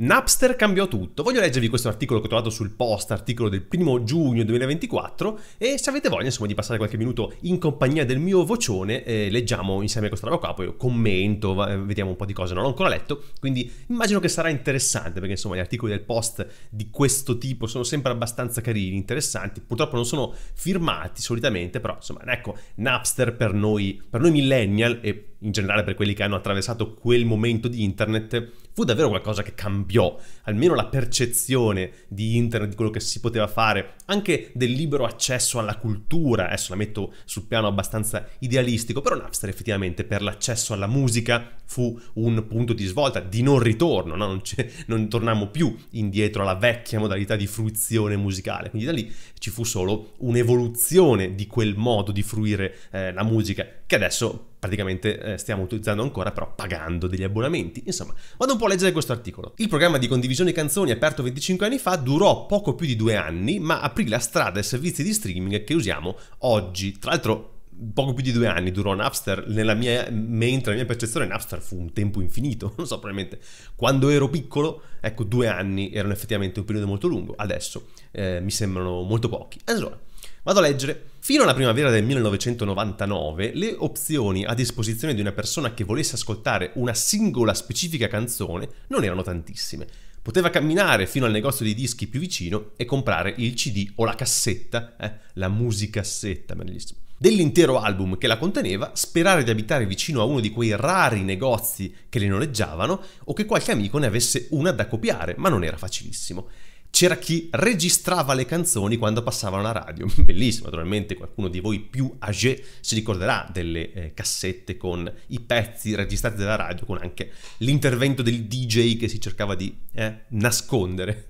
Napster cambiò tutto. Voglio leggervi questo articolo che ho trovato sul post, articolo del primo giugno 2024 e se avete voglia insomma di passare qualche minuto in compagnia del mio vocione, eh, leggiamo insieme questa roba qua, poi commento, eh, vediamo un po' di cose, non l'ho ancora letto, quindi immagino che sarà interessante perché insomma gli articoli del post di questo tipo sono sempre abbastanza carini, interessanti, purtroppo non sono firmati solitamente, però insomma ecco Napster per noi, per noi millennial e in generale per quelli che hanno attraversato quel momento di internet, fu davvero qualcosa che cambiò, almeno la percezione di internet, di quello che si poteva fare, anche del libero accesso alla cultura, adesso la metto sul piano abbastanza idealistico, però Napster effettivamente per l'accesso alla musica fu un punto di svolta, di non ritorno, no? non, non tornammo più indietro alla vecchia modalità di fruizione musicale, quindi da lì ci fu solo un'evoluzione di quel modo di fruire eh, la musica, che adesso praticamente eh, stiamo utilizzando ancora però pagando degli abbonamenti. Insomma, vado un po' a leggere questo articolo. Il programma di condivisione canzoni aperto 25 anni fa durò poco più di due anni, ma aprì la strada ai servizi di streaming che usiamo oggi. Tra l'altro poco più di due anni durò Napster, nella mia, mentre la mia percezione Napster fu un tempo infinito, non so, probabilmente quando ero piccolo, ecco, due anni erano effettivamente un periodo molto lungo, adesso eh, mi sembrano molto pochi. Allora, Vado a leggere. Fino alla primavera del 1999, le opzioni a disposizione di una persona che volesse ascoltare una singola specifica canzone non erano tantissime. Poteva camminare fino al negozio di dischi più vicino e comprare il CD o la cassetta, eh, la musicassetta, bellissimo dell'intero album che la conteneva, sperare di abitare vicino a uno di quei rari negozi che le noleggiavano o che qualche amico ne avesse una da copiare, ma non era facilissimo c'era chi registrava le canzoni quando passavano alla radio. Bellissimo, naturalmente qualcuno di voi più âgé si ricorderà delle eh, cassette con i pezzi registrati dalla radio, con anche l'intervento del DJ che si cercava di eh, nascondere.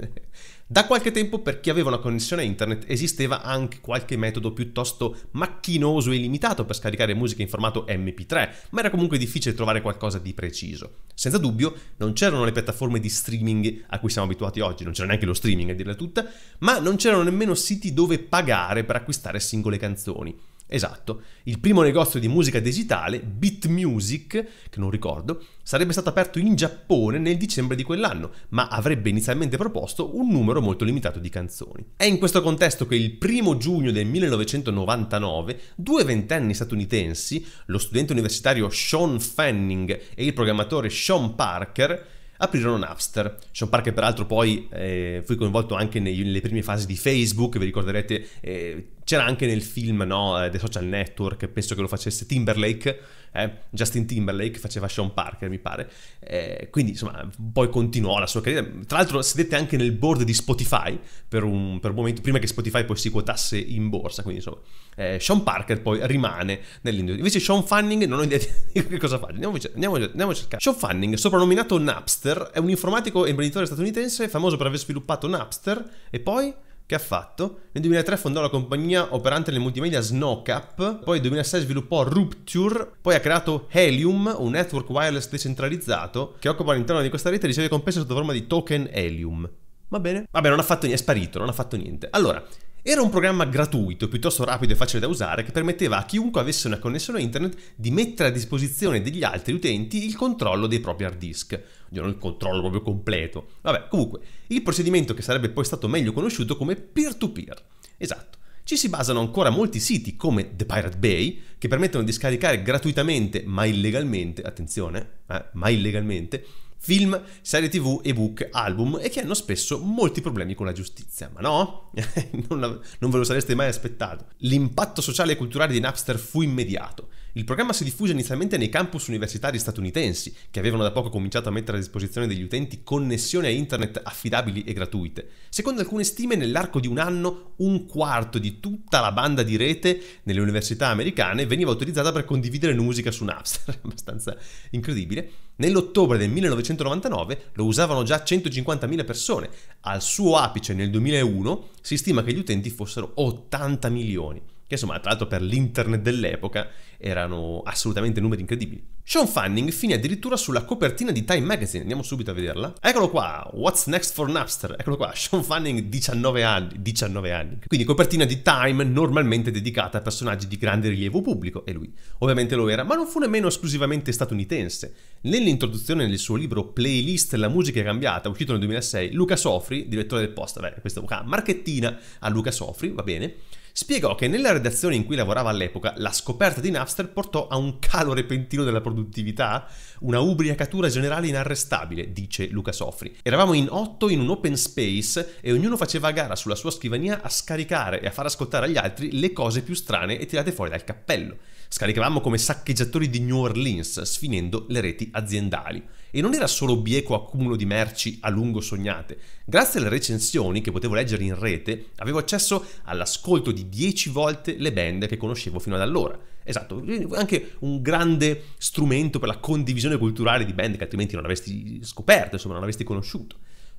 Da qualche tempo per chi aveva una connessione a internet esisteva anche qualche metodo piuttosto macchinoso e limitato per scaricare musica in formato MP3, ma era comunque difficile trovare qualcosa di preciso. Senza dubbio non c'erano le piattaforme di streaming a cui siamo abituati oggi, non c'era neanche lo streaming a dirla tutta, ma non c'erano nemmeno siti dove pagare per acquistare singole canzoni. Esatto, il primo negozio di musica digitale, Beat Music, che non ricordo, sarebbe stato aperto in Giappone nel dicembre di quell'anno, ma avrebbe inizialmente proposto un numero molto limitato di canzoni. È in questo contesto che il primo giugno del 1999 due ventenni statunitensi, lo studente universitario Sean Fanning e il programmatore Sean Parker, aprirono Napster. Sean Parker peraltro poi eh, fu coinvolto anche nelle prime fasi di Facebook, vi ricorderete, eh, c'era anche nel film no, eh, The Social Network, penso che lo facesse Timberlake, eh? Justin Timberlake faceva Sean Parker, mi pare. Eh, quindi, insomma, poi continuò la sua carriera. Tra l'altro, sedette anche nel board di Spotify per un, per un momento, prima che Spotify poi si quotasse in borsa. Quindi, insomma, eh, Sean Parker poi rimane nell'industria. Invece, Sean Fanning, non ho idea di che cosa faccia. Andiamo, andiamo, andiamo, a cercare. Sean Fanning, soprannominato Napster, è un informatico e imprenditore statunitense famoso per aver sviluppato Napster e poi che ha fatto? Nel 2003 fondò la compagnia operante nel multimedia Snowcap, poi nel 2006 sviluppò Rupture, poi ha creato Helium, un network wireless decentralizzato che occupa all'interno di questa rete e riceve compenso sotto forma di token Helium. Va bene? Vabbè, non ha fatto niente, è sparito, non ha fatto niente. Allora, era un programma gratuito, piuttosto rapido e facile da usare, che permetteva a chiunque avesse una connessione internet di mettere a disposizione degli altri utenti il controllo dei propri hard disk. Non il controllo proprio completo. Vabbè, comunque, il procedimento che sarebbe poi stato meglio conosciuto come peer-to-peer. -peer. Esatto. Ci si basano ancora molti siti come The Pirate Bay, che permettono di scaricare gratuitamente, ma illegalmente, attenzione, eh, ma illegalmente, film, serie tv, ebook, album e che hanno spesso molti problemi con la giustizia. Ma no, non, ve lo sareste mai aspettato. L'impatto sociale e culturale di Napster fu immediato il programma si diffuse inizialmente nei campus universitari statunitensi, che avevano da poco cominciato a mettere a disposizione degli utenti connessioni a internet affidabili e gratuite. Secondo alcune stime, nell'arco di un anno, un quarto di tutta la banda di rete nelle università americane veniva utilizzata per condividere musica su Napster, abbastanza incredibile. Nell'ottobre del 1999 lo usavano già 150.000 persone, al suo apice nel 2001 si stima che gli utenti fossero 80 milioni che insomma tra l'altro per l'internet dell'epoca erano assolutamente numeri incredibili. Sean Fanning finì addirittura sulla copertina di Time Magazine, andiamo subito a vederla. Eccolo qua, What's Next for Napster, eccolo qua, Sean Fanning 19 anni, 19 anni. Quindi copertina di Time normalmente dedicata a personaggi di grande rilievo pubblico, e lui ovviamente lo era, ma non fu nemmeno esclusivamente statunitense. Nell'introduzione nel suo libro Playlist La musica è cambiata, uscito nel 2006, Luca Sofri, direttore del post, beh, questa marchettina a Luca Sofri, va bene, spiegò che nella redazione in cui lavorava all'epoca la scoperta di Napster portò a un calo repentino della produttività, una ubriacatura generale inarrestabile, dice Luca Sofri. Eravamo in otto in un open space e ognuno faceva a gara sulla sua scrivania a scaricare e a far ascoltare agli altri le cose più strane e tirate fuori dal cappello. Scaricavamo come saccheggiatori di New Orleans, sfinendo le reti aziendali. E non era solo bieco accumulo di merci a lungo sognate. Grazie alle recensioni che potevo leggere in rete, avevo accesso all'ascolto di 10 volte le band che conoscevo fino ad allora. Esatto, anche un grande strumento per la condivisione culturale di band che altrimenti non avresti scoperto, insomma, non avresti conosciuto.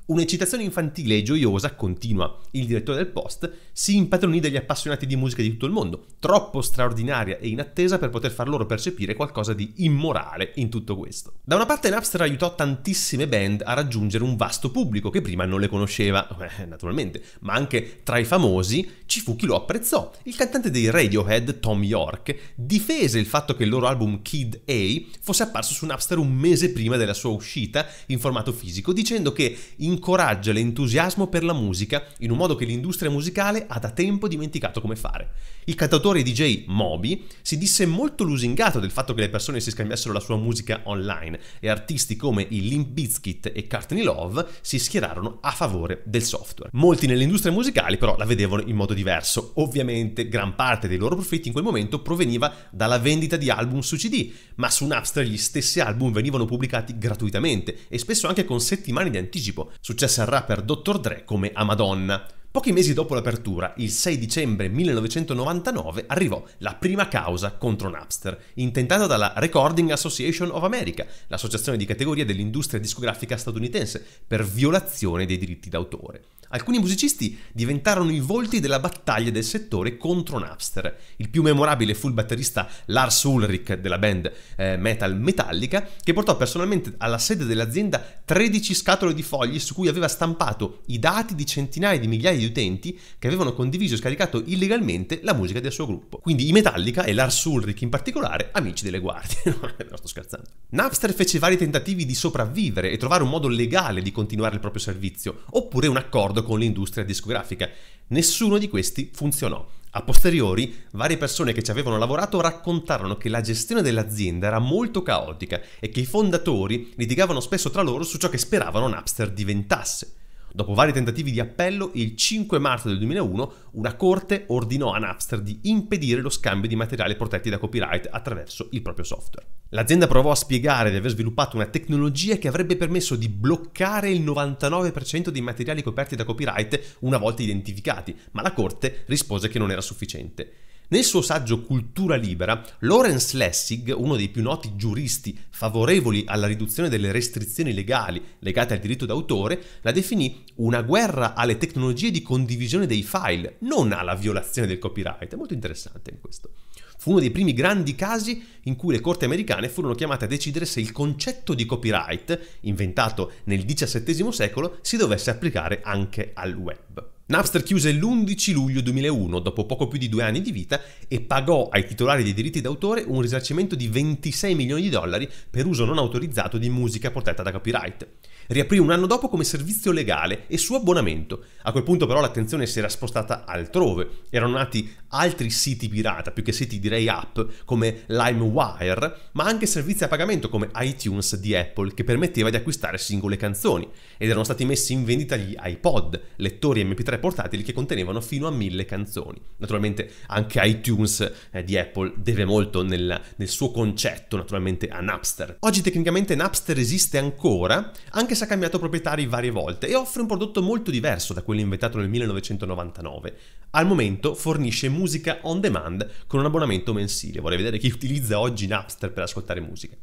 Un'eccitazione infantile e gioiosa continua. Il direttore del Post si impadronì degli appassionati di musica di tutto il mondo, troppo straordinaria e inattesa per poter far loro percepire qualcosa di immorale in tutto questo. Da una parte Napster aiutò tantissime band a raggiungere un vasto pubblico che prima non le conosceva, eh, naturalmente, ma anche tra i famosi ci fu chi lo apprezzò. Il cantante dei Radiohead, Tom York, difese il fatto che il loro album Kid A fosse apparso su Napster un mese prima della sua uscita in formato fisico, dicendo che in incoraggia l'entusiasmo per la musica in un modo che l'industria musicale ha da tempo dimenticato come fare. Il cantautore DJ Moby si disse molto lusingato del fatto che le persone si scambiassero la sua musica online e artisti come i Limp Bizkit e Courtney Love si schierarono a favore del software. Molti nell'industria musicale però la vedevano in modo diverso. Ovviamente gran parte dei loro profitti in quel momento proveniva dalla vendita di album su CD, ma su Napster gli stessi album venivano pubblicati gratuitamente e spesso anche con settimane di anticipo successe al rapper Dr. Dre come a Madonna. Pochi mesi dopo l'apertura, il 6 dicembre 1999, arrivò la prima causa contro Napster, intentata dalla Recording Association of America, l'associazione di categoria dell'industria discografica statunitense, per violazione dei diritti d'autore alcuni musicisti diventarono i volti della battaglia del settore contro Napster. Il più memorabile fu il batterista Lars Ulrich della band eh, metal Metallica, che portò personalmente alla sede dell'azienda 13 scatole di fogli su cui aveva stampato i dati di centinaia di migliaia di utenti che avevano condiviso e scaricato illegalmente la musica del suo gruppo. Quindi i Metallica e Lars Ulrich in particolare, amici delle guardie. non sto scherzando. Napster fece vari tentativi di sopravvivere e trovare un modo legale di continuare il proprio servizio, oppure un accordo d'accordo con l'industria discografica. Nessuno di questi funzionò. A posteriori, varie persone che ci avevano lavorato raccontarono che la gestione dell'azienda era molto caotica e che i fondatori litigavano spesso tra loro su ciò che speravano Napster diventasse. Dopo vari tentativi di appello, il 5 marzo del 2001 una corte ordinò a Napster di impedire lo scambio di materiali protetti da copyright attraverso il proprio software. L'azienda provò a spiegare di aver sviluppato una tecnologia che avrebbe permesso di bloccare il 99% dei materiali coperti da copyright una volta identificati, ma la corte rispose che non era sufficiente. Nel suo saggio Cultura libera, Lawrence Lessig, uno dei più noti giuristi favorevoli alla riduzione delle restrizioni legali legate al diritto d'autore, la definì una guerra alle tecnologie di condivisione dei file, non alla violazione del copyright. È molto interessante in questo. Fu uno dei primi grandi casi in cui le corti americane furono chiamate a decidere se il concetto di copyright, inventato nel XVII secolo, si dovesse applicare anche al web. Napster chiuse l'11 luglio 2001, dopo poco più di due anni di vita, e pagò ai titolari dei diritti d'autore un risarcimento di 26 milioni di dollari per uso non autorizzato di musica protetta da copyright. Riaprì un anno dopo come servizio legale e su abbonamento. A quel punto però l'attenzione si era spostata altrove. Erano nati altri siti pirata, più che siti direi app, come LimeWire, ma anche servizi a pagamento come iTunes di Apple, che permetteva di acquistare singole canzoni. Ed erano stati messi in vendita gli iPod, lettori MP3 portatili che contenevano fino a mille canzoni. Naturalmente anche iTunes eh, di Apple deve molto nel, nel suo concetto, naturalmente, a Napster. Oggi tecnicamente Napster esiste ancora, anche se ha cambiato proprietari varie volte e offre un prodotto molto diverso da quello inventato nel 1999. Al momento fornisce musica on demand con un abbonamento mensile. Vorrei vedere chi utilizza oggi Napster per ascoltare musica.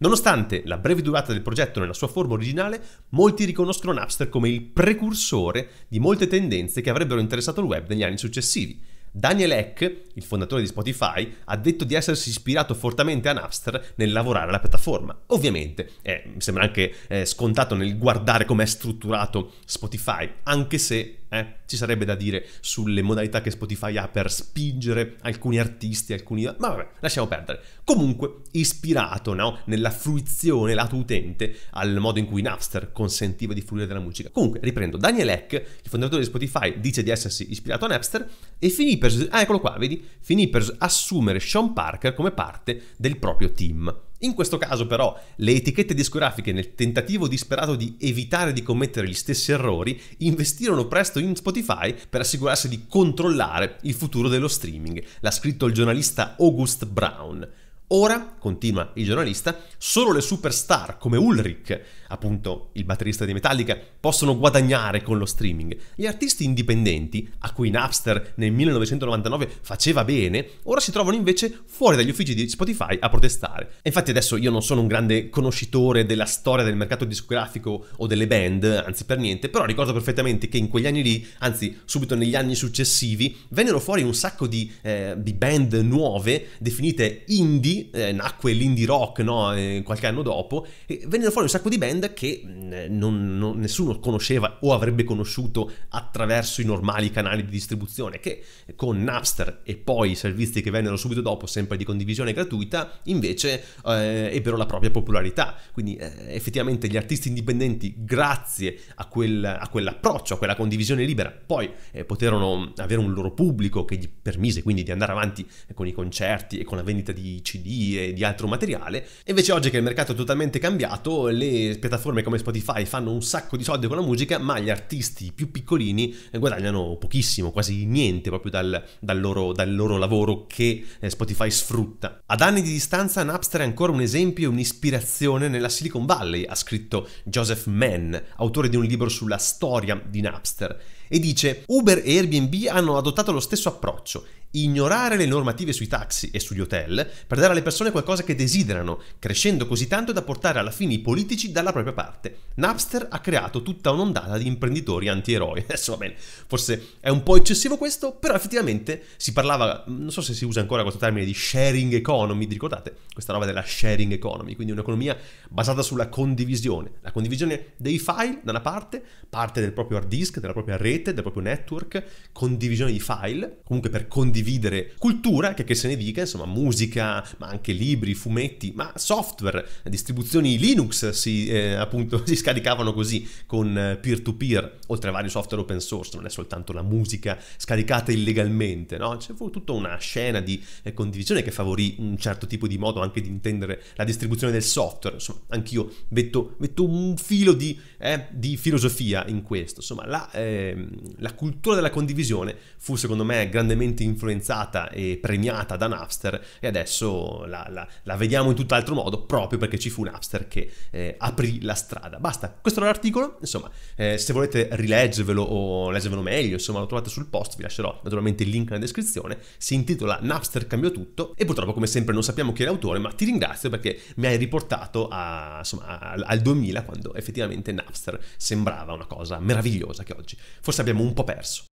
Nonostante la breve durata del progetto nella sua forma originale, molti riconoscono Napster come il precursore di molte tendenze che avrebbero interessato il web negli anni successivi. Daniel Eck, il fondatore di Spotify, ha detto di essersi ispirato fortemente a Napster nel lavorare alla piattaforma. Ovviamente, eh, mi sembra anche eh, scontato nel guardare come è strutturato Spotify, anche se eh, ci sarebbe da dire sulle modalità che Spotify ha per spingere alcuni artisti, alcuni... Ma vabbè, lasciamo perdere. Comunque, ispirato, no? Nella fruizione lato utente al modo in cui Napster consentiva di fruire della musica. Comunque, riprendo, Daniel Eck, il fondatore di Spotify, dice di essersi ispirato a Napster e finì per... Ah, eccolo qua, vedi? Finì per assumere Sean Parker come parte del proprio team. In questo caso però le etichette discografiche nel tentativo disperato di evitare di commettere gli stessi errori investirono presto in Spotify per assicurarsi di controllare il futuro dello streaming, l'ha scritto il giornalista August Brown. Ora, continua il giornalista, solo le superstar come Ulrich, appunto il batterista di Metallica, possono guadagnare con lo streaming. Gli artisti indipendenti, a cui Napster nel 1999 faceva bene, ora si trovano invece fuori dagli uffici di Spotify a protestare. E infatti adesso io non sono un grande conoscitore della storia del mercato discografico o delle band, anzi per niente, però ricordo perfettamente che in quegli anni lì, anzi subito negli anni successivi, vennero fuori un sacco di, eh, di band nuove definite indie eh, nacque l'indie rock no? eh, qualche anno dopo, e vennero fuori un sacco di band che mm, eh, non, non, nessuno conosceva o avrebbe conosciuto attraverso i normali canali di distribuzione, che con Napster e poi i servizi che vennero subito dopo, sempre di condivisione gratuita, invece eh, ebbero la propria popolarità. Quindi eh, effettivamente gli artisti indipendenti, grazie a, quel, a quell'approccio, a quella condivisione libera, poi eh, poterono avere un loro pubblico che gli permise quindi di andare avanti con i concerti e con la vendita di CD e di altro materiale. Invece oggi che il mercato è totalmente cambiato, le piattaforme come Spotify fanno un sacco di soldi con la musica, ma gli artisti più piccolini eh, guadagnano pochissimo, quasi niente proprio dal, dal, loro, dal loro, lavoro che eh, Spotify sfrutta. Ad anni di distanza Napster è ancora un esempio e un'ispirazione nella Silicon Valley, ha scritto Joseph Mann, autore di un libro sulla storia di Napster e dice Uber e Airbnb hanno adottato lo stesso approccio, ignorare le normative sui taxi e sugli hotel per dare alle persone qualcosa che desiderano, crescendo così tanto da portare alla fine i politici dalla propria parte. Napster ha creato tutta un'ondata di imprenditori anti-eroi. Adesso va bene, forse è un po' eccessivo questo, però effettivamente si parlava, non so se si usa ancora questo termine di sharing economy, vi ricordate? Questa roba della sharing economy, quindi un'economia basata sulla condivisione, la condivisione dei file da una parte, parte del proprio hard disk, della propria rete, related, è proprio network, condivisione di file, comunque per condividere cultura, che, che se ne dica, insomma musica, ma anche libri, fumetti, ma software, distribuzioni Linux si, eh, appunto, si scaricavano così con peer-to-peer, oltre a vari software open source, non è soltanto la musica scaricata illegalmente, no? C'è fu tutta una scena di eh, condivisione che favorì un certo tipo di modo anche di intendere la distribuzione del software, insomma anch'io metto, metto un filo di, eh, di filosofia in questo, insomma la, eh, Ehm, la cultura della condivisione fu secondo me grandemente influenzata e premiata da Napster e adesso la, la, la vediamo in tutt'altro modo proprio perché ci fu Napster che eh, aprì la strada. Basta, questo era l'articolo, insomma eh, se volete rileggervelo o leggervelo meglio, insomma lo trovate sul post, vi lascerò naturalmente il link nella descrizione, si intitola Napster cambiò tutto e purtroppo come sempre non sappiamo chi è l'autore ma ti ringrazio perché mi hai riportato a, insomma, al, 2000 quando effettivamente Napster sembrava una cosa meravigliosa che oggi forse abbiamo un po' perso.